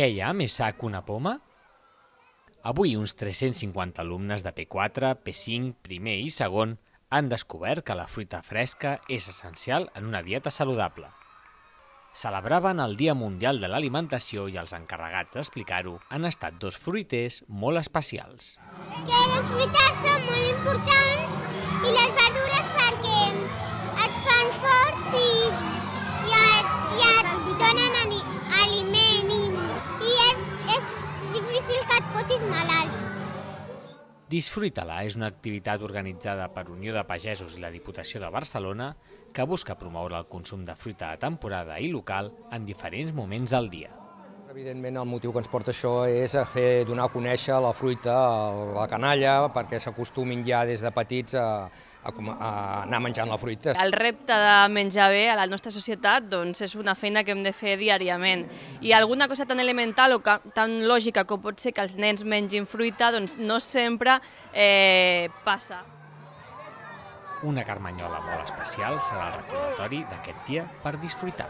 Què hi ha més sa que una poma? Avui uns 350 alumnes de P4, P5, primer i segon han descobert que la fruita fresca és essencial en una dieta saludable. Celebraven el Dia Mundial de l'Alimentació i els encarregats d'explicar-ho han estat dos fruiters molt especials. Que les fruites són molt Disfruta-la és una activitat organitzada per Unió de Pagesos i la Diputació de Barcelona que busca promoure el consum de fruita de temporada i local en diferents moments del dia. Evidentment el motiu que ens porta això és a fer donar a conèixer la fruita a la canalla perquè s'acostumin ja des de petits a, a, a anar menjant la fruita. El repte de menjar bé a la nostra societat doncs, és una feina que hem de fer diàriament i alguna cosa tan elemental o tan lògica com pot ser que els nens mengin fruita doncs, no sempre eh, passa. Una carmanyola molt especial serà el recordatori d'aquest dia per disfrutar